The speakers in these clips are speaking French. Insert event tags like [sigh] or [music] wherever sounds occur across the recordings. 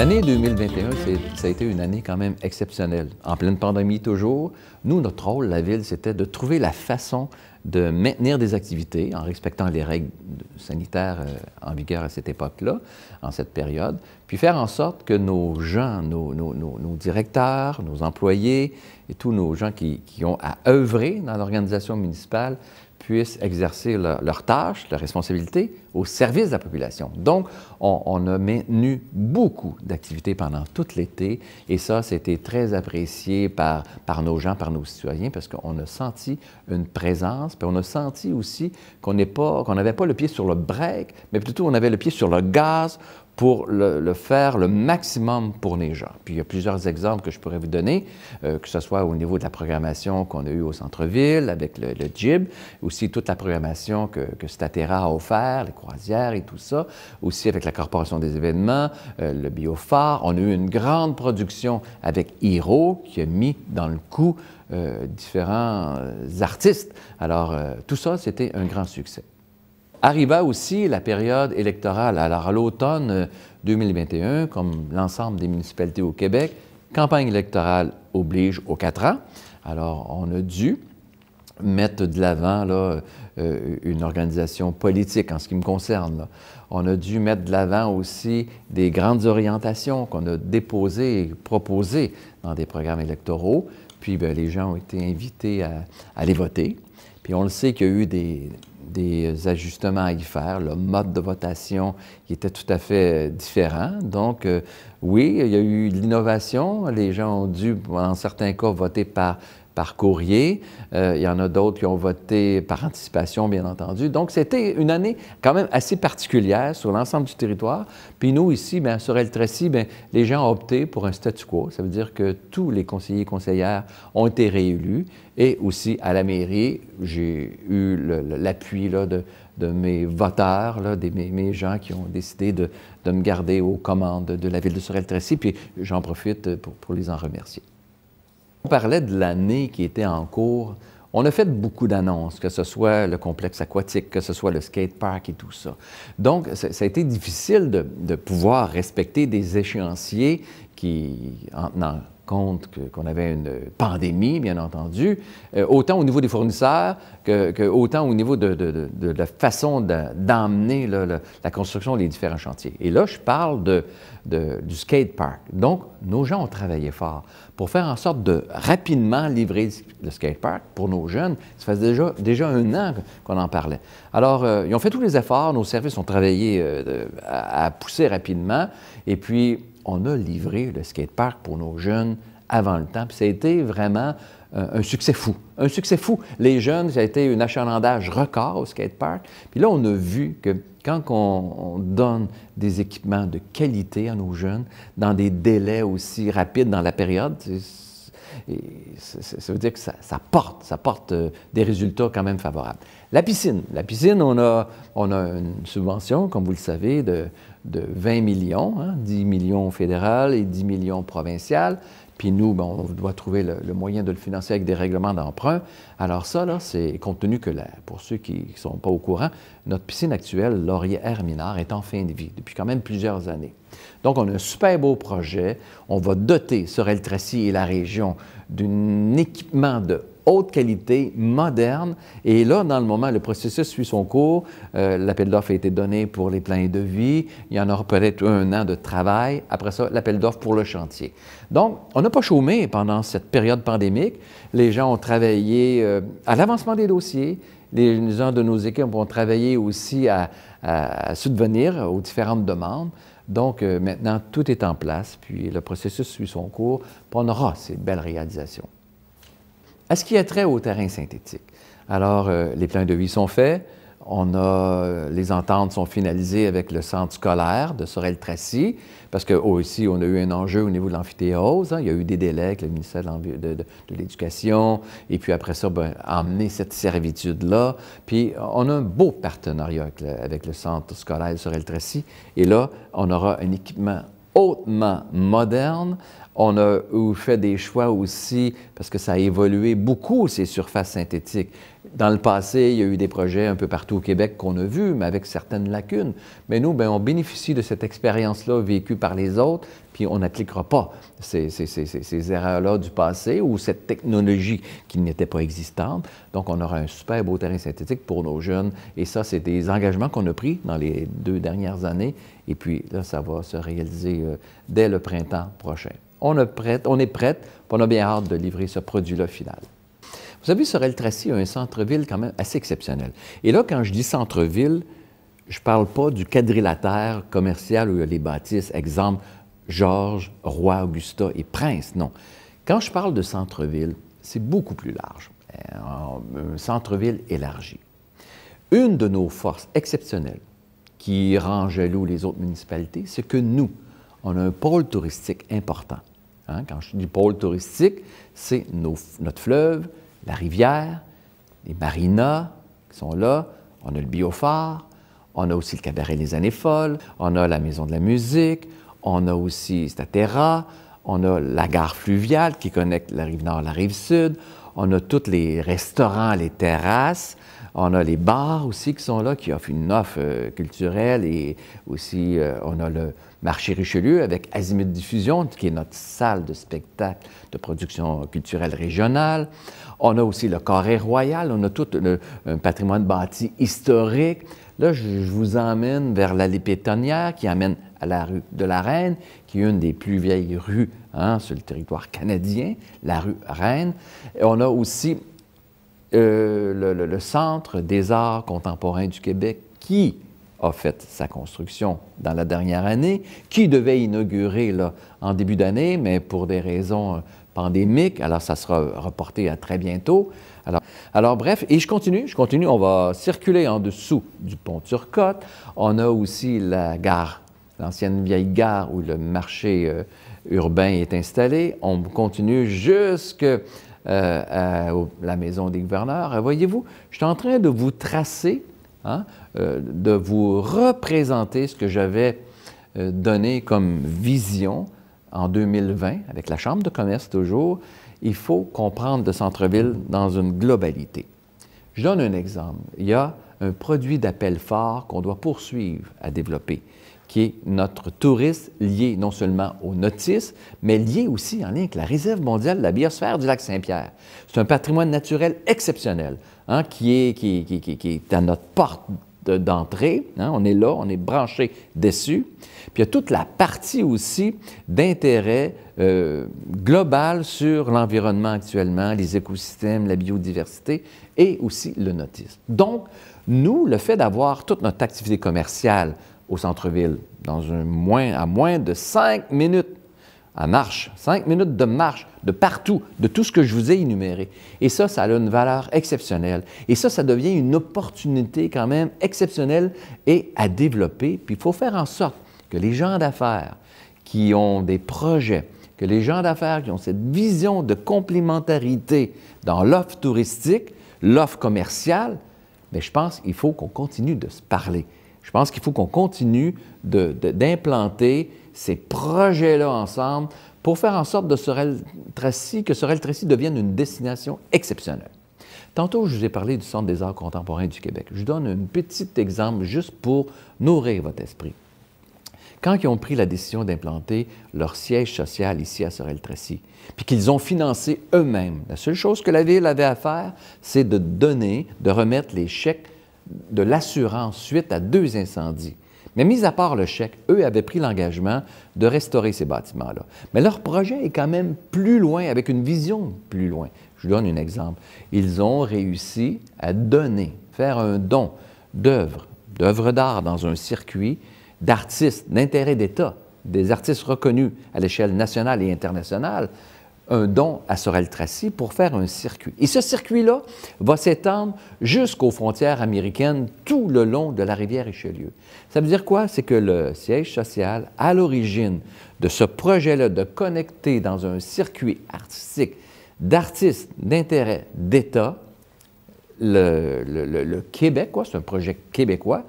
L'année 2021, ça a été une année quand même exceptionnelle. En pleine pandémie toujours, nous, notre rôle, la Ville, c'était de trouver la façon de maintenir des activités en respectant les règles sanitaires euh, en vigueur à cette époque-là, en cette période, puis faire en sorte que nos gens, nos, directeurs, nos employés et tous nos gens qui, qui ont à œuvrer dans l'organisation municipale puissent exercer leur, tâche, leur responsabilité au service de la population. Donc, on, a maintenu beaucoup d'activités pendant tout l'été et ça, c'était très apprécié par, par nos gens, par nos citoyens, parce qu'on a senti une présence, puis on a senti aussi qu'on n'avait pas le pied sur le break, mais plutôt on avait le pied sur le gaz pour le, faire le maximum pour les gens. Puis il y a plusieurs exemples que je pourrais vous donner, euh, que ce soit au niveau de la programmation qu'on a eue au centre-ville avec le, JIB, aussi toute la programmation que, que Statera a offert, les croisières et tout ça, aussi avec la Corporation des événements, euh, le Biophare. On a eu une grande production avec Hiro qui a mis dans le coup euh, différents artistes. Alors tout ça, c'était un grand succès. Arriva aussi la période électorale, alors à l'automne 2021, euh, comme l'ensemble des municipalités au Québec, campagne électorale oblige aux quatre ans. Alors, on a dû mettre de l'avant là, euh, euh, une organisation politique en ce qui me concerne. On a dû mettre de l'avant aussi des grandes orientations qu'on a déposées et proposées dans des programmes électoraux. Puis ben, les gens ont été invités à, à aller voter. Puis on le sait qu'il y a eu des des ajustements à y faire. Le mode de votation était tout à fait euh, différent. Donc, euh, oui, il y a eu l'innovation. Les gens ont dû, en certains cas, voter par par courrier. Euh, il y en a d'autres qui ont voté par anticipation, bien entendu. Donc, c'était une année quand même assez particulière sur l'ensemble du territoire. Puis nous, ici, bien, sorel El-Tracy, les gens ont opté pour un statu quo. Ça veut dire que tous les conseillers et conseillères ont été réélus. Et aussi, à la mairie, j'ai eu l'appui de, mes voteurs, là, des, mes, gens qui ont décidé de, me garder aux commandes de la ville de Sorel-Tracy. Puis j'en profite pour les en remercier. On parlait de l'année qui était en cours. On a fait beaucoup d'annonces, que ce soit le complexe aquatique, que ce soit le skatepark et tout ça. Donc, ça, a été difficile de, de pouvoir respecter des échéanciers qui, en compte qu'on avait une pandémie, bien entendu, euh, autant au niveau des fournisseurs que, autant au niveau de, la façon d'emmener la construction des différents chantiers. Et là, je parle de, du skate Donc, nos gens ont travaillé fort pour faire en sorte de rapidement livrer le skate park pour nos jeunes. Ça fait déjà, déjà un an qu'on en parlait. Alors, euh, ils ont fait tous les efforts. Nos services ont travaillé euh, à pousser rapidement. Et puis, on a livré le skatepark pour nos jeunes avant le temps. Puis ça a été vraiment euh, un succès fou. Un succès fou. Les jeunes, ça a été un achalandage record au skatepark. Puis là, on a vu que quand on, donne des équipements de qualité à nos jeunes, dans des délais aussi rapides dans la période, ça veut dire que ça, porte, ça porte euh, des résultats quand même favorables. La piscine. La piscine, on a, on a une subvention, comme vous le savez, de, de 20 millions, 10 hein, millions fédéral et 10 millions provinciales. Puis nous, ben, on doit trouver le, moyen de le financer avec des règlements d'emprunt. Alors ça, là, c'est compte tenu que, là, pour ceux qui ne sont pas au courant, notre piscine actuelle, Laurier herminard est en fin de vie depuis quand même plusieurs années. Donc, on a un super beau projet. On va doter Sorel-Tracy et la région d'un équipement de haute qualité, moderne. Et là, dans le moment, le processus suit son cours. Euh, l'appel d'offres a été donné pour les plans de vie. Il y en aura peut-être un an de travail. Après ça, l'appel d'offres pour le chantier. Donc, on n'a pas chômé pendant cette période pandémique. Les gens ont travaillé euh, à l'avancement des dossiers. Les gens de nos équipes ont travaillé aussi à, subvenir aux différentes demandes. Donc, euh, maintenant, tout est en place, puis le processus suit son cours, puis on aura ces belles réalisations à ce qui a trait au terrain synthétique. Alors, euh, les plans de vie sont faits. On a, euh, les ententes sont finalisées avec le centre scolaire de Sorel-Tracy, parce que aussi, oh, on a eu un enjeu au niveau de l'amphithéose. Hein. il y a eu des délais avec le ministère de, l'Éducation, et puis après ça, ben, amener cette servitude-là. Puis on a un beau partenariat avec le, avec le centre scolaire de Sorel-Tracy, et là, on aura un équipement hautement moderne. On a fait des choix aussi, parce que ça a évolué beaucoup, ces surfaces synthétiques. Dans le passé, il y a eu des projets un peu partout au Québec qu'on a vus, mais avec certaines lacunes. Mais nous, ben, on bénéficie de cette expérience-là vécue par les autres, puis on n'appliquera pas ces, erreurs-là du passé ou cette technologie qui n'était pas existante. Donc, on aura un super beau terrain synthétique pour nos jeunes. Et ça, c'est des engagements qu'on a pris dans les deux dernières années. Et puis, là, ça va se réaliser euh, dès le printemps prochain on, est prête, on est prête, on a bien hâte de livrer ce produit-là final. Vous savez, Sorel Tracy a un centre-ville quand même assez exceptionnel. Et là, quand je dis centre-ville, je ne parle pas du quadrilatère commercial où il y a les bâtisses, exemple Georges, Roi, Augusta et Prince, non. Quand je parle de centre-ville, c'est beaucoup plus large, euh, un centre-ville élargi. Une de nos forces exceptionnelles qui rend jaloux les autres municipalités, c'est que nous, on a un pôle touristique important. Hein, quand je dis pôle touristique, c'est notre fleuve, la rivière, les marinas qui sont là, on a le biophare, on a aussi le cabaret des années folles, on a la maison de la musique, on a aussi Statera, on a la gare fluviale qui connecte la rive nord à la rive sud, on a tous les restaurants, les terrasses, on a les bars aussi qui sont là, qui offrent une offre euh, culturelle et aussi euh, on a le marché Richelieu avec Azimut Diffusion, qui est notre salle de spectacle de production culturelle régionale. On a aussi le Carré Royal, on a tout le, un patrimoine bâti historique. Là, je, vous emmène vers l'allée pétonnière qui amène à la rue de la Reine, qui est une des plus vieilles rues hein, sur le territoire canadien, la rue Reine. Et on a aussi euh, le, Centre des arts contemporains du Québec qui a fait sa construction dans la dernière année, qui devait inaugurer là, en début d'année, mais pour des raisons euh, pandémiques, alors ça sera reporté à très bientôt. Alors, alors, bref, et je continue, je continue, on va circuler en dessous du pont Turcotte. On a aussi la gare, l'ancienne vieille gare où le marché euh, urbain est installé. On continue jusque euh, à, la Maison des gouverneurs. Euh, voyez-vous, je suis en train de vous tracer, hein, euh, de vous représenter ce que j'avais donné comme vision en 2020 avec la Chambre de commerce toujours. Il faut comprendre le centre-ville dans une globalité. Je donne un exemple. Il y a un produit d'appel fort qu'on doit poursuivre à développer qui est notre touriste, lié non seulement au notices, mais lié aussi en lien avec la réserve mondiale de la biosphère du lac Saint-Pierre. C'est un patrimoine naturel exceptionnel hein, qui, est, à notre porte d'entrée. Hein. on est là, on est branché dessus. Puis il y a toute la partie aussi d'intérêt euh, global sur l'environnement actuellement, les écosystèmes, la biodiversité et aussi le notice. Donc, nous, le fait d'avoir toute notre activité commerciale au centre-ville, dans un moins, à moins de cinq minutes à marche, cinq minutes de marche de partout, de tout ce que je vous ai énuméré. Et ça, ça a une valeur exceptionnelle. Et ça, ça devient une opportunité quand même exceptionnelle et à développer. Puis il faut faire en sorte que les gens d'affaires qui ont des projets, que les gens d'affaires qui ont cette vision de complémentarité dans l'offre touristique, l'offre commerciale, mais je pense qu'il faut qu'on continue de se parler. Je pense qu'il faut qu'on continue d'implanter ces projets-là ensemble pour faire en sorte que Sorel-Tracy devienne une destination exceptionnelle. Tantôt, je vous ai parlé du Centre des arts contemporains du Québec. Je vous donne un petit exemple juste pour nourrir votre esprit. Quand ils ont pris la décision d'implanter leur siège social ici à Sorel-Tracy, puis qu'ils ont financé eux-mêmes, la seule chose que la ville avait à faire, c'est de donner, de remettre les chèques de l'assurance suite à deux incendies. Mais mis à part le chèque, eux avaient pris l'engagement de restaurer ces bâtiments-là. Mais leur projet est quand même plus loin, avec une vision plus loin. Je vous donne un exemple. Ils ont réussi à donner, faire un don d'œuvres, d'œuvres d'art dans un circuit d'artistes d'intérêt d'État, des artistes reconnus à l'échelle nationale et internationale, un don à Sorel-Tracy pour faire un circuit. Et ce circuit-là va s'étendre jusqu'aux frontières américaines tout le long de la rivière Richelieu. Ça veut dire quoi? C'est que le siège social, à l'origine de ce projet-là de connecter dans un circuit artistique d'artistes d'intérêt d'État, le, Québec, quoi, Québec, c'est un projet québécois,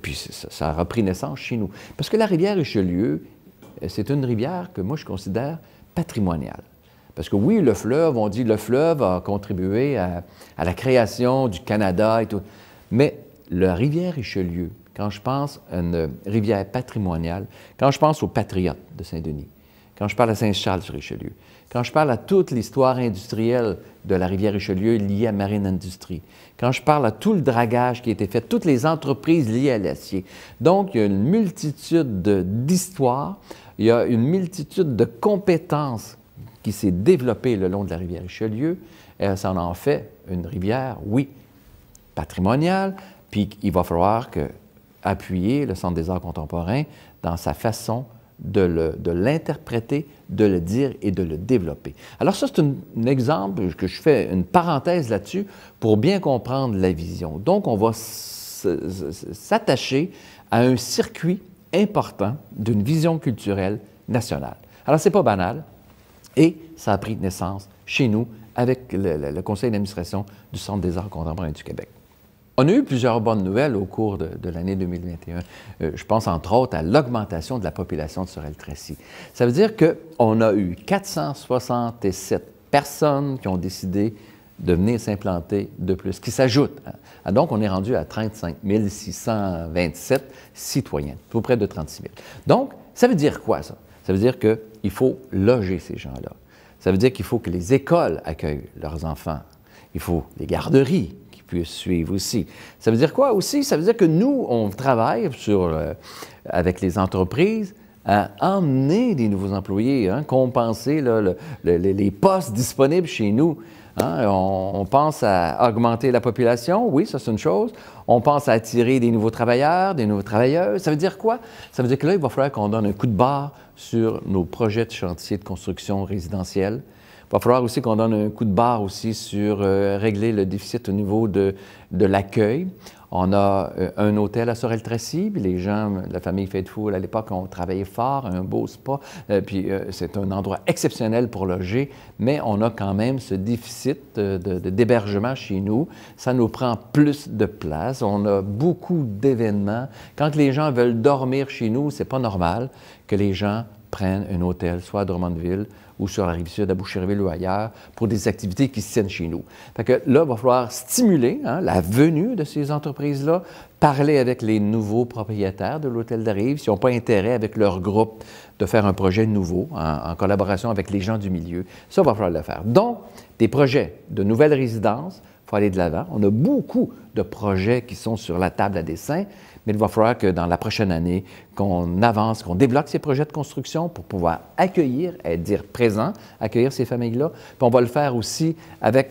puis ça, ça a repris naissance chez nous. Parce que la rivière Richelieu, euh, c'est une rivière que moi je considère patrimoniale. Parce que oui, le fleuve, on dit le fleuve a contribué à, la création du Canada et tout, mais la rivière Richelieu, quand je pense à une rivière patrimoniale, quand je pense aux patriotes de Saint-Denis, quand je parle à saint charles richelieu quand je parle à toute l'histoire industrielle de la rivière Richelieu liée à Marine Industrie, quand je parle à tout le dragage qui a été fait, toutes les entreprises liées à l'acier. Donc, il y a une multitude d'histoires il y a une multitude de compétences qui s'est développée le long de la rivière Richelieu. Et ça en fait une rivière, oui, patrimoniale, puis il va falloir que, appuyer le Centre des arts contemporains dans sa façon de l'interpréter, de, de, le dire et de le développer. Alors ça, c'est un exemple que je fais une parenthèse là-dessus pour bien comprendre la vision. Donc, on va s'attacher à un circuit important d'une vision culturelle nationale. Alors, c'est pas banal et ça a pris naissance chez nous avec le, conseil d'administration du Centre des arts contemporains du Québec. On a eu plusieurs bonnes nouvelles au cours de, l'année 2021. Euh, je pense entre autres à l'augmentation de la population de Sorel-Tracy. Ça veut dire qu'on a eu 467 personnes qui ont décidé de venir s'implanter de plus, qui s'ajoute. Donc, on est rendu à 35 627 citoyens, peu près de 36 000. Donc, ça veut dire quoi, ça? Ça veut dire qu'il faut loger ces gens-là. Ça veut dire qu'il faut que les écoles accueillent leurs enfants. Il faut les garderies qui puissent suivre aussi. Ça veut dire quoi aussi? Ça veut dire que nous, on travaille euh, avec les entreprises à emmener des nouveaux employés, hein, compenser les postes disponibles chez nous. Hein? On, pense à augmenter la population, oui, ça c'est une chose. On pense à attirer des nouveaux travailleurs, des nouveaux travailleuses. Ça veut dire quoi? Ça veut dire que là, il va falloir qu'on donne un coup de barre sur nos projets de chantier de construction résidentielle. Il va falloir aussi qu'on donne un coup de barre aussi sur euh, régler le déficit au niveau de, de l'accueil. On a euh, un hôtel à Sorel-Tracy, les gens, la famille Faithful à l'époque, on travaillé fort, un beau spa, euh, puis euh, c'est un endroit exceptionnel pour loger, mais on a quand même ce déficit d'hébergement de, d'hébergement chez nous. Ça nous prend plus de place, on a beaucoup d'événements. Quand les gens veulent dormir chez nous, c'est pas normal que les gens prennent un hôtel, soit à Drummondville ou sur la rive sud à Boucherville ou ailleurs, pour des activités qui se tiennent chez nous. Fait que là, il va falloir stimuler hein, la venue de ces entreprises-là, parler avec les nouveaux propriétaires de l'hôtel de rive, s'ils n'ont pas intérêt avec leur groupe de faire un projet nouveau en, en collaboration avec les gens du milieu. Ça, il va falloir le faire. Donc, des projets de nouvelles résidences, il faut aller de l'avant. On a beaucoup de projets qui sont sur la table à dessin mais il va falloir que dans la prochaine année, qu'on avance, qu'on débloque ces projets de construction pour pouvoir accueillir, être eh, dire présent, accueillir ces familles-là. Puis on va le faire aussi avec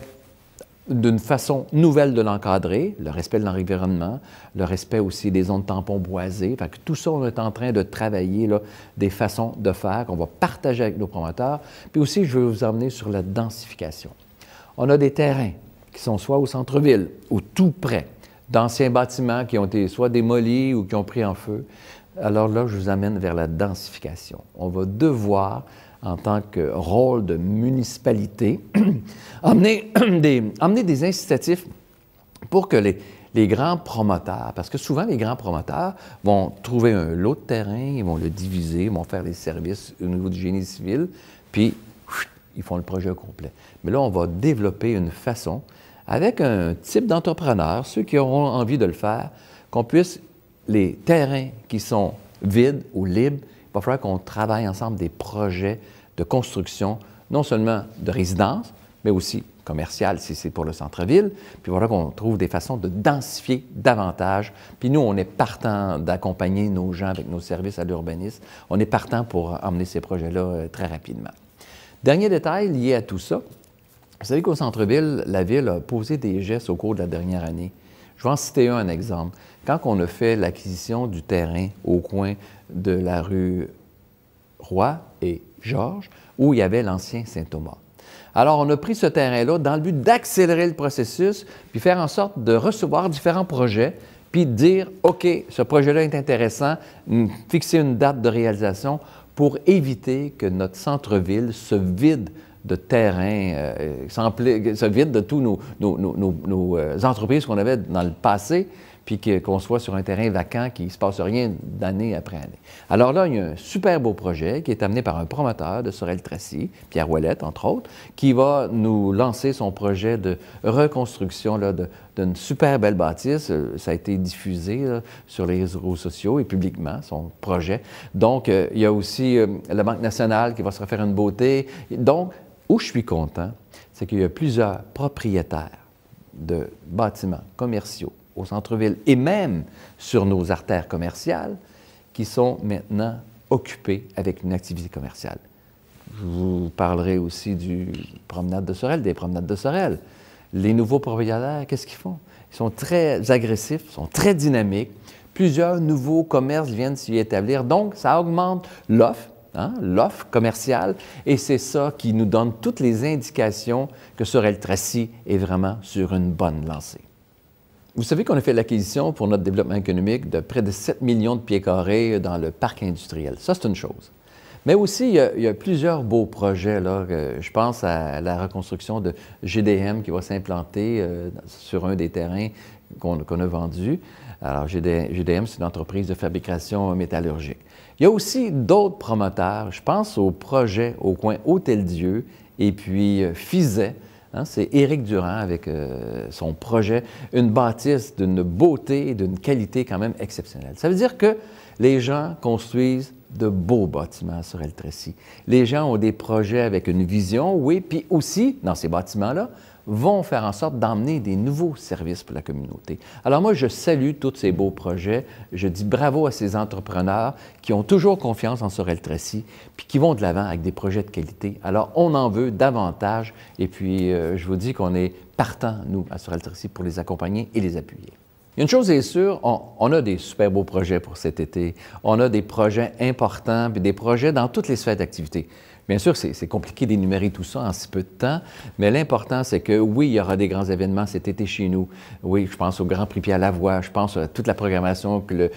d'une façon nouvelle de l'encadrer, le respect de l'environnement, le respect aussi des zones tampons boisées. Fait que tout ça, on est en train de travailler des façons de faire qu'on va partager avec nos promoteurs. Puis aussi, je veux vous emmener sur la densification. On a des terrains qui sont soit au centre-ville ou tout près, d'anciens bâtiments qui ont été soit démolis ou qui ont pris en feu. Alors là, je vous amène vers la densification. On va devoir, en tant que rôle de municipalité, [clears throat] amener, [clears throat] des, amener des incitatifs pour que les, grands promoteurs, parce que souvent les grands promoteurs vont trouver un lot de terrain, ils vont le diviser, ils vont faire les services au niveau du génie civil, puis ils font le projet au complet. Mais là, on va développer une façon avec un type d'entrepreneur, ceux qui auront envie de le faire, qu'on puisse, les terrains qui sont vides ou libres, il va falloir qu'on travaille ensemble des projets de construction, non seulement de résidence, mais aussi commercial si c'est pour le centre-ville. Puis voilà qu'on trouve des façons de densifier davantage. Puis nous, on est partant d'accompagner nos gens avec nos services à l'urbanisme. On est partant pour emmener ces projets-là euh, très rapidement. Dernier détail lié à tout ça, vous savez qu'au centre-ville, la ville a posé des gestes au cours de la dernière année. Je vais en citer un, exemple. Quand on a fait l'acquisition du terrain au coin de la rue Roy et Georges, où il y avait l'ancien Saint-Thomas. Alors, on a pris ce terrain-là dans le but d'accélérer le processus, puis faire en sorte de recevoir différents projets, puis dire, OK, ce projet-là est intéressant, fixer une date de réalisation pour éviter que notre centre-ville se vide de terrain, euh, se vide de tous nos, euh, entreprises qu'on avait dans le passé, puis qu'on soit sur un terrain vacant qui ne se passe rien d'année après année. Alors là, il y a un super beau projet qui est amené par un promoteur de Sorel-Tracy, Pierre Ouellette, entre autres, qui va nous lancer son projet de reconstruction d'une super belle bâtisse. Euh, ça a été diffusé sur les réseaux sociaux et publiquement, son projet. Donc, euh, il y a aussi la Banque nationale qui va se refaire une beauté. Donc, où je suis content, c'est qu'il y a plusieurs propriétaires de bâtiments commerciaux au centre-ville et même sur nos artères commerciales qui sont maintenant occupés avec une activité commerciale. Je vous parlerai aussi du promenade de Sorel, des promenades de Sorel. Les nouveaux propriétaires, qu'est-ce qu'ils font? Ils sont très agressifs, sont très dynamiques. Plusieurs nouveaux commerces viennent s'y établir. Donc, ça augmente l'offre Hein, l'offre commerciale, et c'est ça qui nous donne toutes les indications que Sorel Tracy est vraiment sur une bonne lancée. Vous savez qu'on a fait l'acquisition pour notre développement économique de près de 7 millions de pieds carrés dans le parc industriel. Ça, c'est une chose. Mais aussi, il y, a, plusieurs beaux projets. Là. Euh, je pense à la reconstruction de GDM qui va s'implanter euh, sur un des terrains qu'on a vendus. Alors, GDM, c'est une entreprise de fabrication métallurgique. Il y a aussi d'autres promoteurs. Je pense au projet au coin Hôtel-Dieu et puis euh, Fizet. Hein. c'est Éric Durand avec euh, son projet, une bâtisse d'une beauté et d'une qualité quand même exceptionnelle. Ça veut dire que les gens construisent de beaux bâtiments sur sorel Tracy. Les gens ont des projets avec une vision, oui, puis aussi, dans ces bâtiments-là, vont faire en sorte d'emmener des nouveaux services pour la communauté. Alors moi, je salue tous ces beaux projets. Je dis bravo à ces entrepreneurs qui ont toujours confiance en Sorel Tracy, puis qui vont de l'avant avec des projets de qualité. Alors on en veut davantage, et puis euh, je vous dis qu'on est partant, nous, à Sorel Tracy, pour les accompagner et les appuyer. Une chose est sûre, on, a des super beaux projets pour cet été. On a des projets importants, des projets dans toutes les sphères d'activité. Bien sûr, c'est compliqué d'énumérer tout ça en si peu de temps, mais l'important, c'est que oui, il y aura des grands événements cet été chez nous. Oui, je pense au Grand Prix Pierre voix je pense à toute la programmation que le,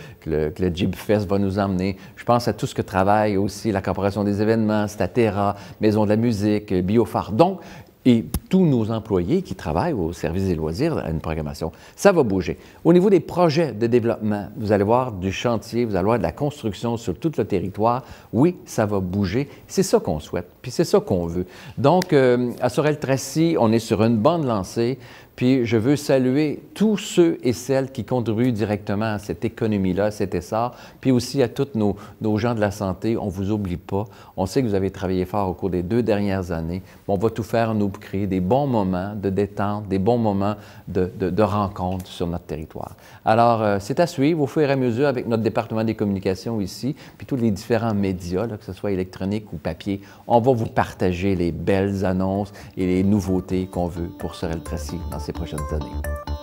que Fest va nous emmener, je pense à tout ce que travaille aussi la Corporation des événements, Statera, Maison de la musique, Biophare. Donc, et tous nos employés qui travaillent au service des loisirs à une programmation. Ça va bouger. Au niveau des projets de développement, vous allez voir du chantier, vous allez voir de la construction sur tout le territoire. Oui, ça va bouger. C'est ça qu'on souhaite, puis c'est ça qu'on veut. Donc, euh, à Sorel-Tracy, on est sur une bande lancée. Puis je veux saluer tous ceux et celles qui contribuent directement à cette économie-là, à cet essor, puis aussi à tous nos, nos, gens de la santé. On ne vous oublie pas. On sait que vous avez travaillé fort au cours des deux dernières années. On va tout faire, nous, pour créer des bons moments de détente, des bons moments de, de, rencontre sur notre territoire. Alors, euh, c'est à suivre au fur et à mesure avec notre département des communications ici, puis tous les différents médias, que ce soit électronique ou papier. On va vous partager les belles annonces et les nouveautés qu'on veut pour Sorel Tracy dans ces prochaines années.